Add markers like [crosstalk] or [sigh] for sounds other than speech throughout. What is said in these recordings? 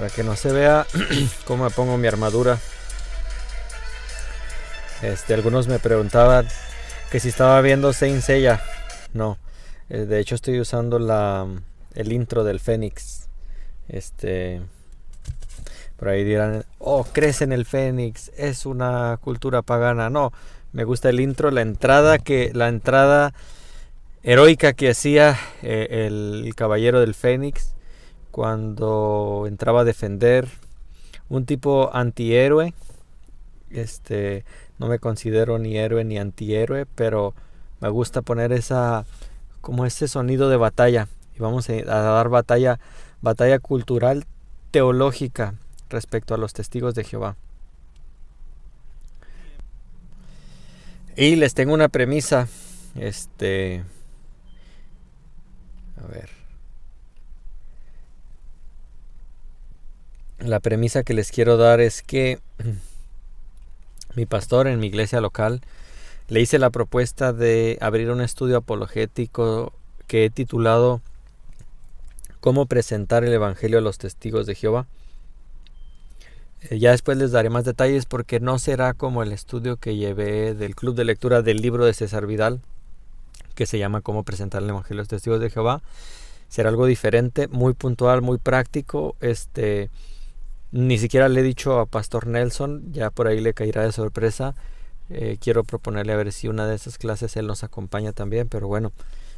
para que no se vea [clears throat] cómo pongo mi armadura. Este, algunos me preguntaban que si estaba viendo Saint Seiya. No, eh, de hecho estoy usando la, el intro del Fénix. Este, por ahí dirán, oh, crece en el Fénix, es una cultura pagana. No, me gusta el intro, la entrada que, la entrada heroica que hacía eh, el Caballero del Fénix cuando entraba a defender, un tipo antihéroe. Este, no me considero ni héroe ni antihéroe, pero me gusta poner esa como ese sonido de batalla y vamos a, dar batalla batalla cultural teológica respecto a los testigos de Jehová. Y les tengo una premisa, este a ver la premisa que les quiero dar es que [clears throat] mi pastor en mi iglesia local le hice la propuesta de abrir un estudio apologético que he titulado Cómo presentar el Evangelio a los testigos de Jehová. Eh, ya después les daré más detalles porque no será como el estudio que llevé del club de lectura del libro de César Vidal, que se llama Cómo presentar el Evangelio a los testigos de Jehová. Será algo diferente, muy puntual, muy práctico. Este, ni siquiera le he dicho a Pastor Nelson, ya por ahí le caerá de sorpresa. Eh, quiero proponerle a ver si una de esas clases él nos acompaña también, pero bueno,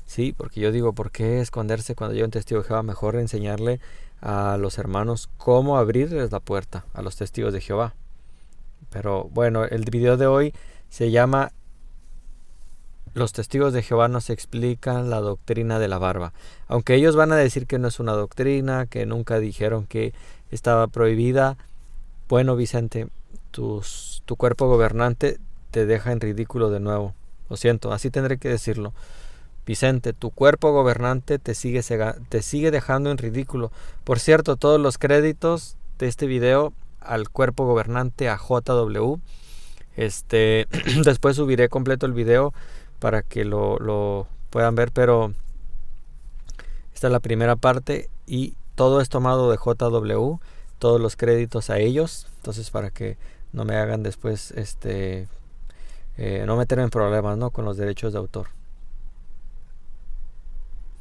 sí, porque yo digo, ¿por qué esconderse cuando yo un testigo de Jehová? Mejor enseñarle a los hermanos cómo abrirles la puerta a los testigos de Jehová. Pero bueno, el video de hoy se llama Los testigos de Jehová nos explican la doctrina de la barba. Aunque ellos van a decir que no es una doctrina, que nunca dijeron que estaba prohibida. Bueno, Vicente, tu cuerpo gobernante te deja en ridículo de nuevo. Lo siento, así tendré que decirlo. Vicente, tu cuerpo gobernante te sigue, te sigue dejando en ridículo. Por cierto, todos los créditos de este video al cuerpo gobernante, a JW. Este, [clears throat] después subiré completo el video para que lo, lo puedan ver, pero esta es la primera parte y todo es tomado de JW, todos los créditos a ellos, entonces para que no me hagan después, este, eh, no meterme en problemas, ¿no? Con los derechos de autor.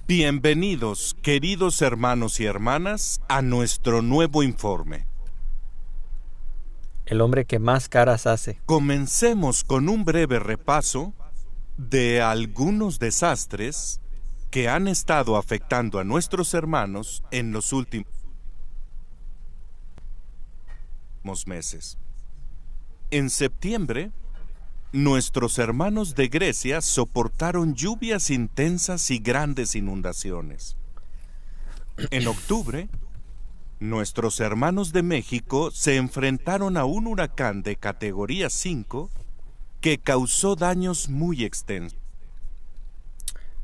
Bienvenidos, queridos hermanos y hermanas, a nuestro nuevo informe. El hombre que más caras hace. Comencemos con un breve repaso de algunos desastres que han estado afectando a nuestros hermanos en los últimos meses. En septiembre, nuestros hermanos de Grecia soportaron lluvias intensas y grandes inundaciones. En octubre, nuestros hermanos de México se enfrentaron a un huracán de categoría 5 que causó daños muy extensos.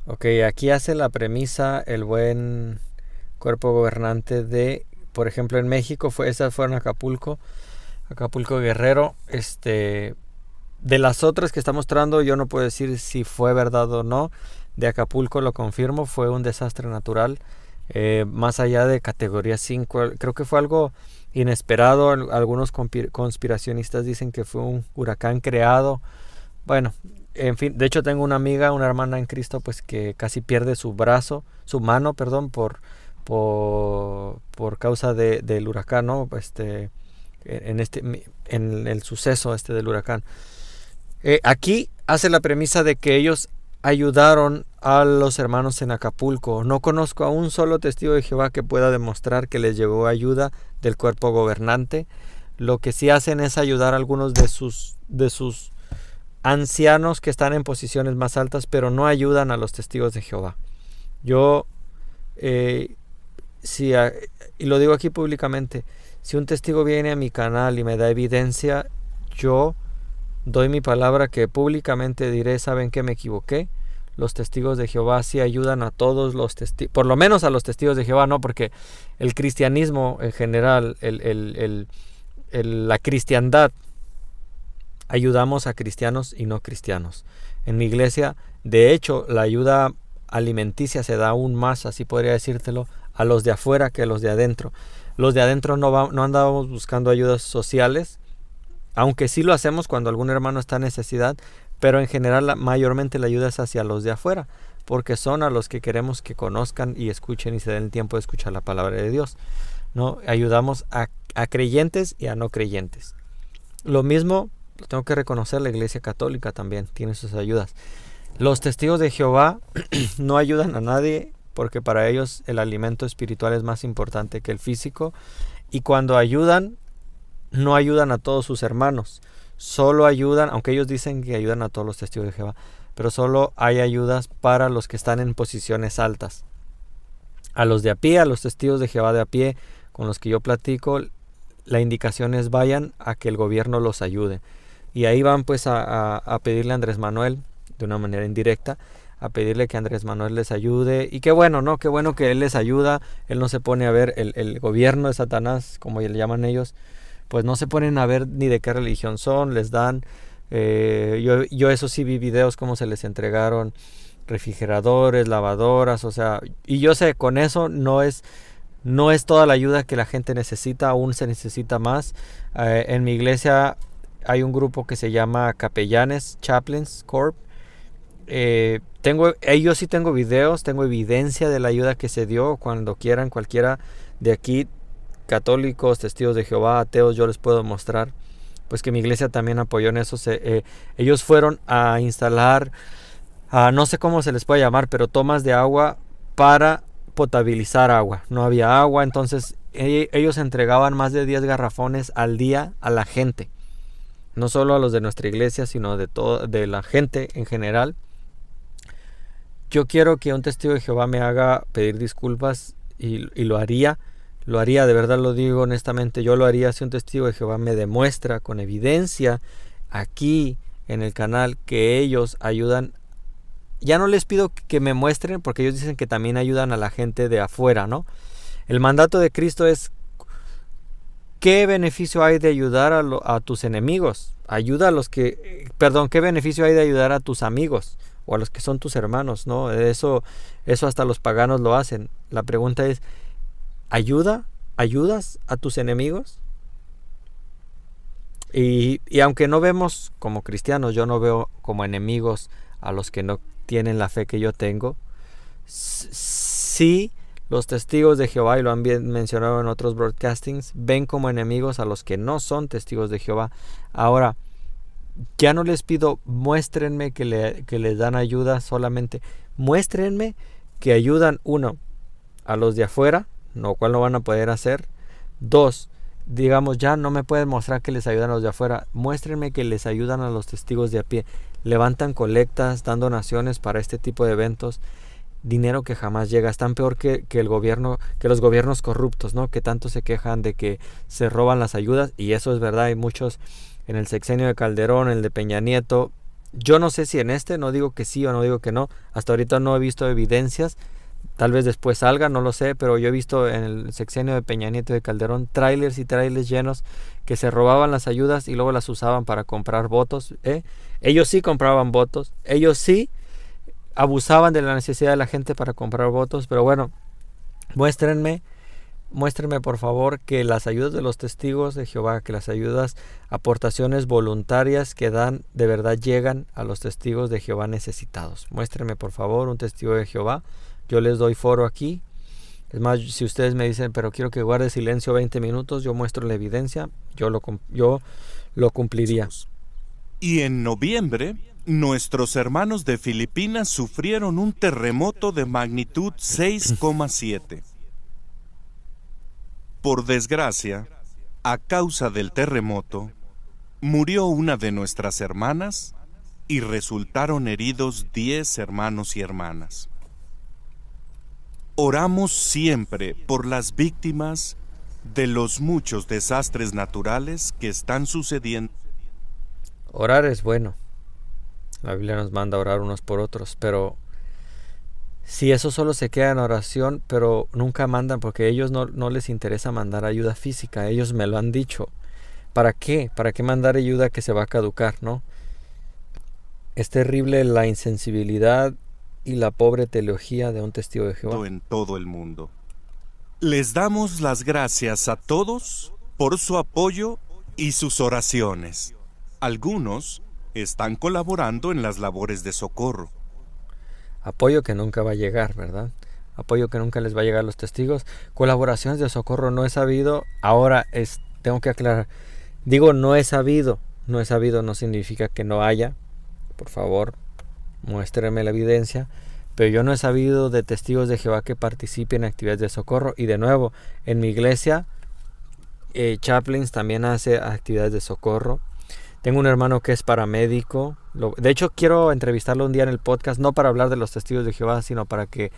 Ok, aquí hace la premisa el buen cuerpo gobernante de, por ejemplo, en México, fue, esas fueron Acapulco, Acapulco Guerrero, este, de las otras que está mostrando, yo no puedo decir si fue verdad o no. De Acapulco lo confirmo, fue un desastre natural. Eh, más allá de categoría 5, creo que fue algo inesperado. Algunos conspiracionistas dicen que fue un huracán creado. Bueno, en fin, de hecho tengo una amiga, una hermana en Cristo, pues que casi pierde su brazo, su mano, perdón, por, por, causa de, del huracán, Este, en, este, en el suceso este del huracán. Eh, aquí hace la premisa de que ellos ayudaron a los hermanos en Acapulco. No conozco a un solo testigo de Jehová que pueda demostrar que les llegó ayuda del cuerpo gobernante. Lo que sí hacen es ayudar a algunos de sus, de sus ancianos que están en posiciones más altas, pero no ayudan a los testigos de Jehová. Yo, eh, si, y lo digo aquí públicamente, si un testigo viene a mi canal y me da evidencia, yo doy mi palabra que públicamente diré, saben que me equivoqué. Los testigos de Jehová sí ayudan a todos los testigos, por lo menos a los testigos de Jehová, no, porque el cristianismo en general, el, la cristiandad ayudamos a cristianos y no cristianos. En mi iglesia, de hecho, la ayuda alimenticia se da aún más, así podría decírtelo, a los de afuera que a los de adentro. Los de adentro no, no andábamos buscando ayudas sociales, aunque sí lo hacemos cuando algún hermano está en necesidad, pero en general la, mayormente la ayuda es hacia los de afuera, porque son a los que queremos que conozcan y escuchen y se den el tiempo de escuchar la palabra de Dios. ¿no? Ayudamos a, a creyentes y a no creyentes. Lo mismo pues, tengo que reconocer, la Iglesia Católica también tiene sus ayudas. Los testigos de Jehová [clears throat] no ayudan a nadie porque para ellos el alimento espiritual es más importante que el físico. Y cuando ayudan, no ayudan a todos sus hermanos. Solo ayudan, aunque ellos dicen que ayudan a todos los testigos de Jehová, pero solo hay ayudas para los que están en posiciones altas. A los de a pie, a los testigos de Jehová de a pie, con los que yo platico, la indicación es vayan a que el gobierno los ayude. Y ahí van pues a, pedirle a Andrés Manuel, de una manera indirecta, a pedirle que Andrés Manuel les ayude. Y qué bueno, ¿no? Qué bueno que él les ayuda. Él no se pone a ver el, gobierno de Satanás, como le llaman ellos, pues no se ponen a ver ni de qué religión son, les dan... Eh, yo, eso sí vi videos como se les entregaron refrigeradores, lavadoras, o sea, y yo sé, con eso no es, no es toda la ayuda que la gente necesita, aún se necesita más. Eh, en mi iglesia hay un grupo que se llama Capellanes Chaplains Corp. Eh, tengo, ellos sí tengo videos, tengo evidencia de la ayuda que se dio. Cuando quieran, cualquiera de aquí, católicos, testigos de Jehová, ateos, yo les puedo mostrar. Pues que mi iglesia también apoyó en eso. Eh, ellos fueron a instalar, a, no sé cómo se les puede llamar, pero tomas de agua para potabilizar agua. No había agua, entonces eh, ellos entregaban más de 10 garrafones al día a la gente no solo a los de nuestra iglesia, sino de, de la gente en general. Yo quiero que un testigo de Jehová me haga pedir disculpas y, y lo haría, lo haría, de verdad lo digo honestamente, yo lo haría si un testigo de Jehová me demuestra con evidencia aquí en el canal que ellos ayudan. Ya no les pido que me muestren porque ellos dicen que también ayudan a la gente de afuera, ¿no? El mandato de Cristo es ¿qué beneficio hay de ayudar a, tus enemigos? Ayuda a los que, perdón, ¿qué beneficio hay de ayudar a tus amigos o a los que son tus hermanos? ¿no? Eso, eso hasta los paganos lo hacen. La pregunta es, ¿ayuda? ¿Ayudas a tus enemigos? Y, y aunque no vemos como cristianos, yo no veo como enemigos a los que no tienen la fe que yo tengo, sí los testigos de Jehová, y lo han mencionado en otros broadcastings, ven como enemigos a los que no son testigos de Jehová. Ahora, ya no les pido muéstrenme que, le, les dan ayuda solamente. Muéstrenme que ayudan, uno, a los de afuera, lo cual no van a poder hacer. Dos, digamos, ya no me pueden mostrar que les ayudan a los de afuera. Muéstrenme que les ayudan a los testigos de a pie. Levantan colectas, dan donaciones para este tipo de eventos dinero que jamás llega. es tan peor que, el gobierno, que los gobiernos corruptos, ¿no? Que tanto se quejan de que se roban las ayudas. Y eso es verdad. Hay muchos en el sexenio de Calderón, el de Peña Nieto. Yo no sé si en este, no digo que sí o no digo que no. Hasta ahorita no he visto evidencias. Tal vez después salga, no lo sé, pero yo he visto en el sexenio de Peña Nieto y de Calderón trailers y trailers llenos que se robaban las ayudas y luego las usaban para comprar votos. ¿eh? Ellos sí compraban votos, ellos sí abusaban de la necesidad de la gente para comprar votos, pero bueno, muéstrenme, muéstrenme por favor que las ayudas de los testigos de Jehová, que las ayudas, aportaciones voluntarias que dan, de verdad llegan a los testigos de Jehová necesitados. Muéstrenme por favor un testigo de Jehová, yo les doy foro aquí. Es más, si ustedes me dicen, pero quiero que guarde silencio 20 minutos, yo muestro la evidencia, yo lo, yo lo cumpliría. Y en noviembre nuestros hermanos de Filipinas sufrieron un terremoto de magnitud 6,7. Por desgracia, a causa del terremoto, murió una de nuestras hermanas y resultaron heridos 10 hermanos y hermanas. Oramos siempre por las víctimas de los muchos desastres naturales que están sucediendo. Orar es bueno. La Biblia nos manda orar unos por otros, pero si eso solo se queda en oración, pero nunca mandan, porque ellos no, les interesa mandar ayuda física, ellos me lo han dicho. ¿Para qué? ¿Para qué mandar ayuda que se va a caducar, no? Es terrible la insensibilidad y la pobre teología de un testigo de Jehová. En todo el mundo. Les damos las gracias a todos por su apoyo y sus oraciones. Algunos están colaborando en las labores de socorro. Apoyo que nunca va a llegar, ¿verdad? Apoyo que nunca les va a llegar a los testigos. Colaboraciones de socorro no he sabido. Ahora es, tengo que aclarar. Digo, no he sabido. No he sabido no significa que no haya. Por favor, muéstreme la evidencia pero yo no he sabido de testigos de Jehová que participen en actividades de socorro. Y de nuevo, en mi iglesia, eh, Chaplins también hace actividades de socorro. Tengo un hermano que es paramédico. de hecho, quiero entrevistarlo un día en el podcast, no para hablar de los testigos de Jehová, sino para que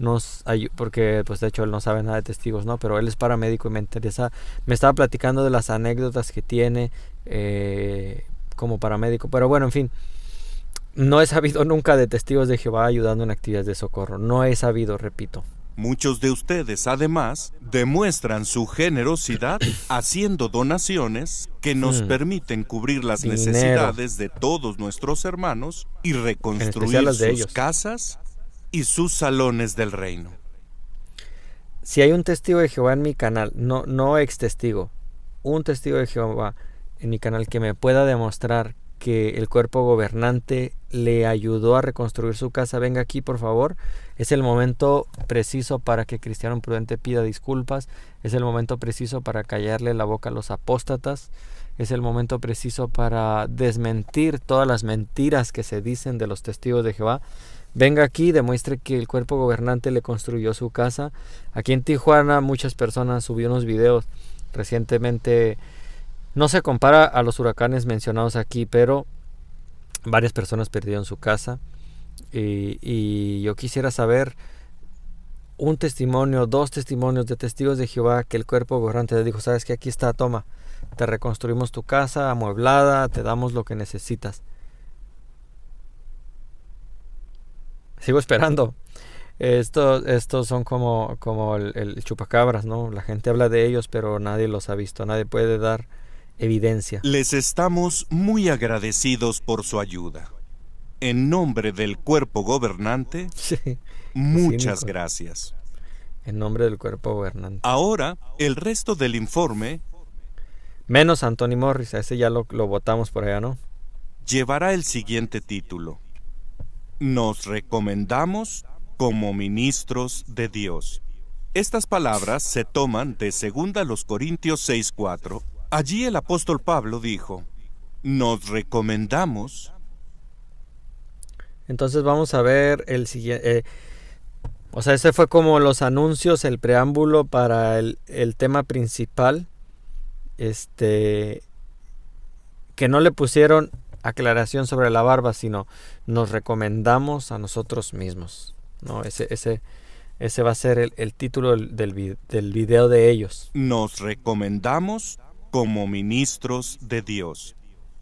nos porque pues de hecho él no sabe nada de testigos, ¿no? Pero él es paramédico y me interesa, me estaba platicando de las anécdotas que tiene eh, como paramédico, pero bueno, en fin, no he sabido nunca de testigos de Jehová ayudando en actividades de socorro, no he sabido, repito, Muchos de ustedes además demuestran su generosidad [coughs] haciendo donaciones que nos hmm. permiten cubrir las necesidades de todos nuestros hermanos y reconstruir sus casas y sus salones del reino. Si hay un testigo de Jehová en mi canal, no, no ex testigo, un testigo de Jehová en mi canal que me pueda demostrar que el cuerpo gobernante le ayudó a reconstruir su casa, venga aquí por favor. Es el momento preciso para que Cristiano Prudente pida disculpas, es el momento preciso para callarle la boca a los apóstatas, es el momento preciso para desmentir todas las mentiras que se dicen de los testigos de Jehová. Venga aquí, demuestre que el cuerpo gobernante le construyó su casa. Aquí en Tijuana muchas personas subió unos videos recientemente no se compara a los huracanes mencionados aquí, pero varias personas perdieron su casa. Y, yo quisiera saber un testimonio, dos testimonios de testigos de Jehová que el cuerpo gobernante dijo, sabes que aquí está, toma, te reconstruimos tu casa amueblada, te damos lo que necesitas. Sigo esperando. Estos, estos son como, como el, el chupacabras, ¿no? La gente habla de ellos, pero nadie los ha visto, nadie puede dar evidencia. Les estamos muy agradecidos por su ayuda. En nombre del cuerpo gobernante, [laughs] muchas gracias. En nombre del cuerpo gobernante. Ahora, el resto del informe... Menos Anthony Morris, a ese ya lo, lo votamos por allá, ¿no? Llevará el siguiente título. Nos recomendamos como ministros de Dios. Estas palabras se toman de 2 Corintios 6:4 Allí el apóstol Pablo dijo, nos recomendamos. Entonces vamos a ver el siguiente... Eh, o sea, ese fue como los anuncios, el preámbulo para el, tema principal. Este... Que no le pusieron aclaración sobre la barba, sino nos recomendamos a nosotros mismos. ¿no? Ese, ese, ese va a ser el, título del, del, video de ellos. Nos recomendamos como ministros de Dios.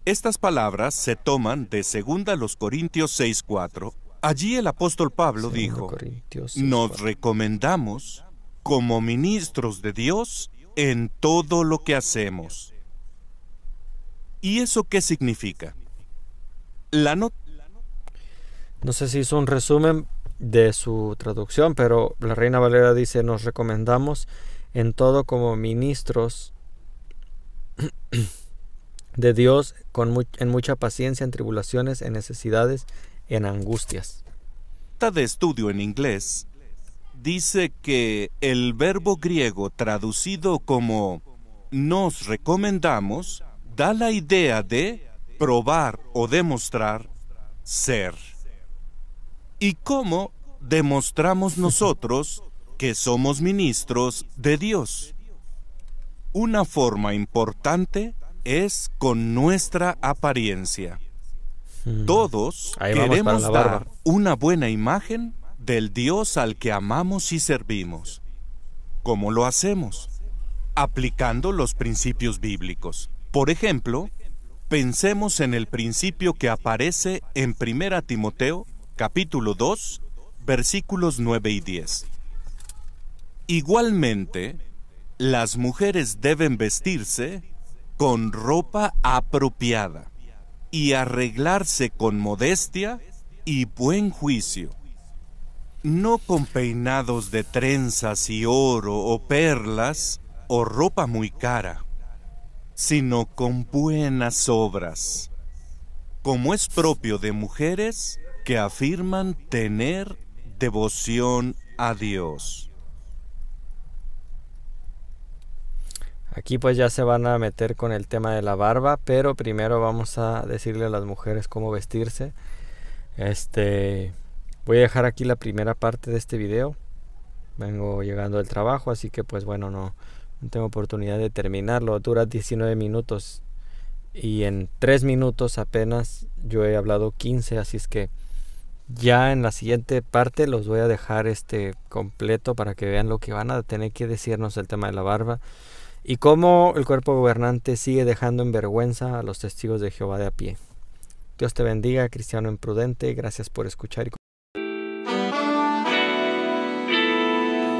Estas palabras se toman de 2 Corintios 6:4. Allí el apóstol Pablo dijo, nos recomendamos como ministros de Dios en todo lo que hacemos. ¿Y eso qué significa? La no... no sé si hizo un resumen de su traducción, pero la Reina Valera dice, nos recomendamos en todo como ministros de Dios con en mucha paciencia, en tribulaciones, en necesidades, en angustias. De estudio en inglés dice que el verbo griego traducido como nos recomendamos da la idea de probar o demostrar ser. ¿Y cómo demostramos nosotros que somos ministros de Dios? Una forma importante es con nuestra apariencia. Hmm. Todos queremos dar una buena imagen del Dios al que amamos y servimos. ¿Cómo lo hacemos? Aplicando los principios bíblicos. Por ejemplo, pensemos en el principio que aparece en 1 Timoteo capítulo 2 versículos 9 y 10. Igualmente, las mujeres deben vestirse con ropa apropiada y arreglarse con modestia y buen juicio, no con peinados de trenzas y oro o perlas o ropa muy cara, sino con buenas obras, como es propio de mujeres que afirman tener devoción a Dios. Aquí pues ya se van a meter con el tema de la barba, pero primero vamos a decirle a las mujeres cómo vestirse. Este, voy a dejar aquí la primera parte de este video. Vengo llegando del trabajo, así que pues bueno, no, tengo oportunidad de terminarlo. Dura 19 minutos y en 3 minutos apenas yo he hablado 15, así es que ya en la siguiente parte los voy a dejar este completo para que vean lo que van a tener que decirnos el tema de la barba y cómo el cuerpo gobernante sigue dejando en vergüenza a los testigos de Jehová de a pie. Dios te bendiga, cristiano imprudente, gracias por escuchar. Y...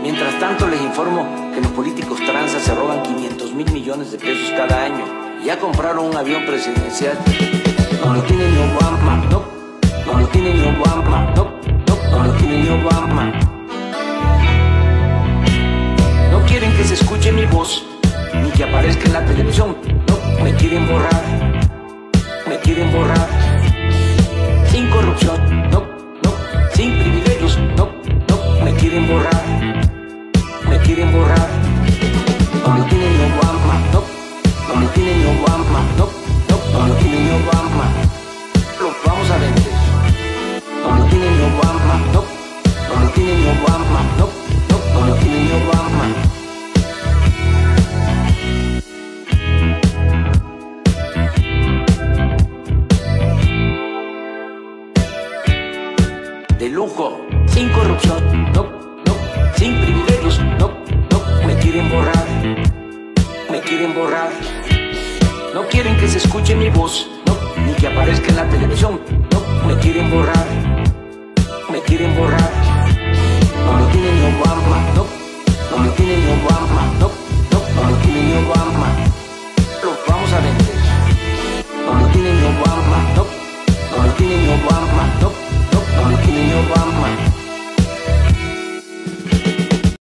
Mientras tanto les informo que los políticos transas se roban 500 mil millones de pesos cada año. Ya compraron un avión presidencial. No lo tienen ni Obama, no. No lo tienen ni Obama, no. No, no lo ni Obama. No quieren que se escuche mi voz ni que aparezca en la televisión. No, me quieren borrar, me quieren borrar. sin corrupción, no, no, sin privilegios, no, no, me quieren borrar, me quieren borrar, no quieren que se escuche mi voz, no, ni que aparezca en la televisión, no, me quieren borrar, me quieren borrar, no me tienen ni no, no me tienen no, no, no me tienen ni